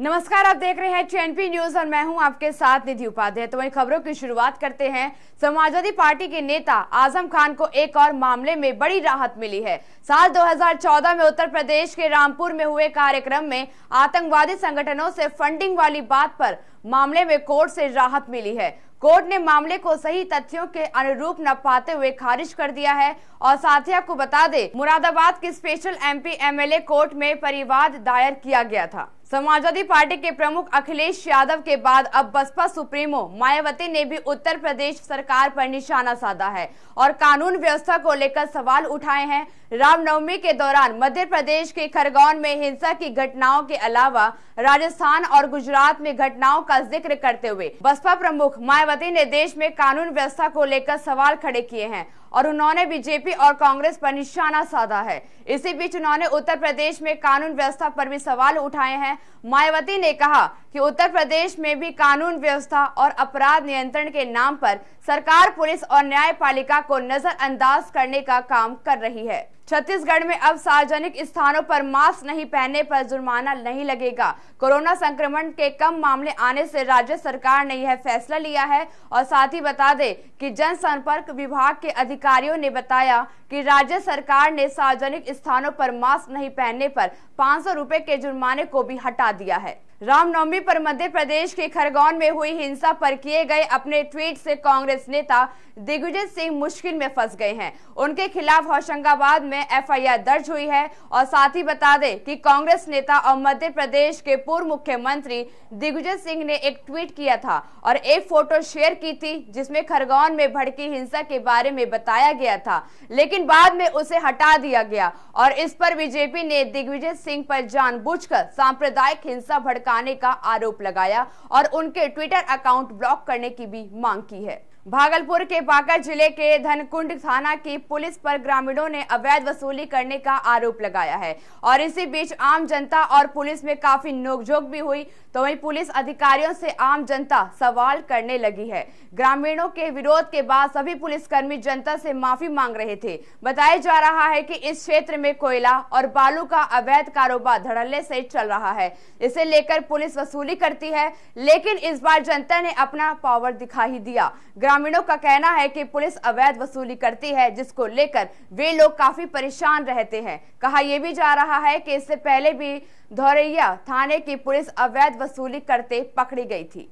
नमस्कार आप देख रहे हैं चैनपी न्यूज और मैं हूं आपके साथ निधि उपाध्याय तो वही खबरों की शुरुआत करते हैं समाजवादी पार्टी के नेता आजम खान को एक और मामले में बड़ी राहत मिली है साल 2014 में उत्तर प्रदेश के रामपुर में हुए कार्यक्रम में आतंकवादी संगठनों से फंडिंग वाली बात पर मामले में कोर्ट से राहत मिली है कोर्ट ने मामले को सही तथ्यों के अनुरूप न पाते हुए खारिज कर दिया है और साथ ही आपको बता दे मुरादाबाद के स्पेशल एमपी एमएलए कोर्ट में परिवाद दायर किया गया था समाजवादी पार्टी के प्रमुख अखिलेश यादव के बाद अब बसपा सुप्रीमो मायावती ने भी उत्तर प्रदेश सरकार पर निशाना साधा है और कानून व्यवस्था को लेकर सवाल उठाए हैं रामनवमी के दौरान मध्य प्रदेश के खरगोन में हिंसा की घटनाओं के अलावा राजस्थान और गुजरात में घटनाओं का जिक्र करते हुए बसपा प्रमुख मायावती ने देश में कानून व्यवस्था को लेकर सवाल खड़े किए हैं और उन्होंने बीजेपी और कांग्रेस पर निशाना साधा है इसी बीच उन्होंने उत्तर प्रदेश में कानून व्यवस्था पर भी सवाल उठाए हैं मायावती ने कहा कि उत्तर प्रदेश में भी कानून व्यवस्था और अपराध नियंत्रण के नाम पर सरकार पुलिस और न्यायपालिका को नजरअंदाज करने का काम कर रही है छत्तीसगढ़ में अब सार्वजनिक स्थानों पर मास्क नहीं पहनने पर जुर्माना नहीं लगेगा कोरोना संक्रमण के कम मामले आने से राज्य सरकार ने यह फैसला लिया है और साथ ही बता दें कि जनसंपर्क विभाग के अधिकारियों ने बताया कि राज्य सरकार ने सार्वजनिक स्थानों पर मास्क नहीं पहनने पर पाँच सौ के जुर्माने को भी हटा दिया है रामनवमी पर मध्य प्रदेश के खरगोन में हुई हिंसा पर किए गए अपने ट्वीट से कांग्रेस नेता दिग्विजय सिंह मुश्किल में फंस गए हैं उनके खिलाफ होशंगाबाद में एफआईआर दर्ज हुई है और साथ ही बता दें कि कांग्रेस नेता और मध्य प्रदेश के पूर्व मुख्यमंत्री दिग्विजय सिंह ने एक ट्वीट किया था और एक फोटो शेयर की थी जिसमें खरगोन में भड़की हिंसा के बारे में बताया गया था लेकिन बाद में उसे हटा दिया गया और इस पर बीजेपी ने दिग्विजय सिंह पर जानबूझकर सांप्रदायिक हिंसा भड़का भड़काने का आरोप लगाया और उनके ट्विटर अकाउंट ब्लॉक करने की भी मांग की है भागलपुर के बांका जिले के धनकुंड थाना की पुलिस पर ग्रामीणों ने अवैध वसूली करने का आरोप लगाया है और इसी बीच आम जनता और पुलिस में काफी नोकझोंक भी हुई तो वहीं पुलिस अधिकारियों से आम जनता सवाल करने लगी है ग्रामीणों के विरोध के बाद सभी पुलिसकर्मी जनता से माफी मांग रहे थे बताया जा रहा है की इस क्षेत्र में कोयला और बालू का अवैध कारोबार धड़ल्ले से चल रहा है इसे लेकर पुलिस वसूली करती है लेकिन इस बार जनता ने अपना पावर दिखा ही दिया ग्रामीणों का कहना है कि पुलिस अवैध वसूली करती है जिसको लेकर वे लोग काफी परेशान रहते हैं कहा यह भी जा रहा है कि इससे पहले भी धौरैया थाने की पुलिस अवैध वसूली करते पकड़ी गई थी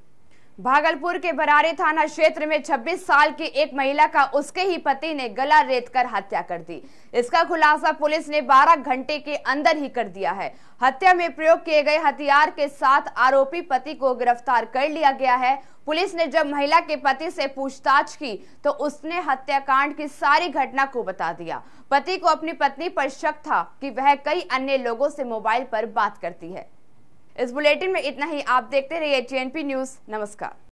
भागलपुर के बरारे थाना क्षेत्र में 26 साल की एक महिला का उसके ही पति ने गला रेत कर हत्या कर दी इसका खुलासा पुलिस ने 12 घंटे के अंदर ही कर दिया है हत्या में प्रयोग किए गए हथियार के साथ आरोपी पति को गिरफ्तार कर लिया गया है पुलिस ने जब महिला के पति से पूछताछ की तो उसने हत्याकांड की सारी घटना को बता दिया पति को अपनी पत्नी पर शक था कि वह कई अन्य लोगों से मोबाइल पर बात करती है इस बुलेटिन में इतना ही आप देखते रहिए टीएनपी न्यूज नमस्कार